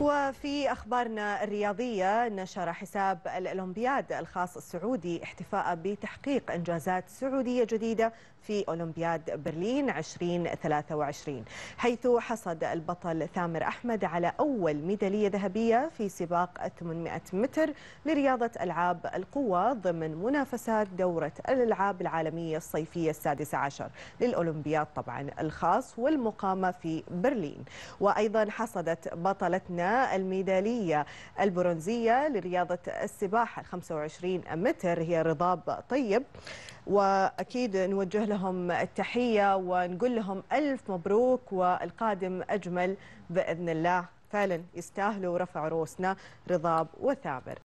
وفي أخبارنا الرياضية نشر حساب الأولمبياد الخاص السعودي احتفاء بتحقيق إنجازات سعودية جديدة في أولمبياد برلين 2023 حيث حصد البطل ثامر أحمد على أول ميدالية ذهبية في سباق 800 متر لرياضة ألعاب القوة ضمن منافسات دورة الألعاب العالمية الصيفية السادسة عشر للأولمبياد طبعا الخاص والمقامة في برلين وأيضا حصدت بطلتنا الميدالية البرونزية لرياضة السباحة 25 متر هي رضاب طيب وأكيد نوجه لهم التحية ونقول لهم ألف مبروك والقادم أجمل بإذن الله فعلا يستاهلوا رفع روسنا رضاب وثابر